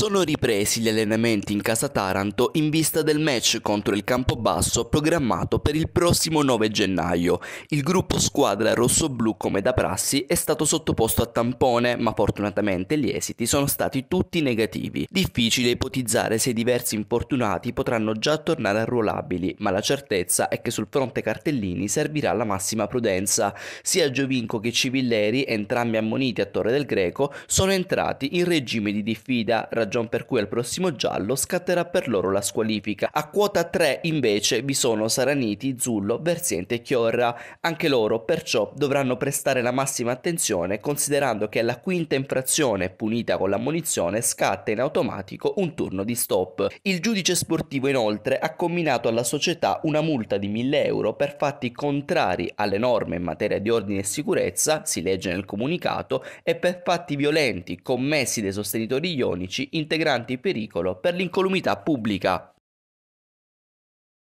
Sono ripresi gli allenamenti in casa Taranto in vista del match contro il Campobasso programmato per il prossimo 9 gennaio. Il gruppo squadra rosso-blu come da prassi è stato sottoposto a tampone, ma fortunatamente gli esiti sono stati tutti negativi. Difficile ipotizzare se i diversi infortunati potranno già tornare arruolabili, ma la certezza è che sul fronte cartellini servirà la massima prudenza. Sia Giovinco che Civilleri, entrambi ammoniti a Torre del Greco, sono entrati in regime di diffida, raggiungendo ragion per cui al prossimo giallo scatterà per loro la squalifica. A quota 3 invece vi sono Saraniti, Zullo, Versiente e Chiorra. Anche loro perciò dovranno prestare la massima attenzione considerando che alla quinta infrazione punita con l'ammonizione scatta in automatico un turno di stop. Il giudice sportivo inoltre ha combinato alla società una multa di 1000 euro per fatti contrari alle norme in materia di ordine e sicurezza, si legge nel comunicato, e per fatti violenti commessi dai sostenitori ionici in integranti pericolo per l'incolumità pubblica.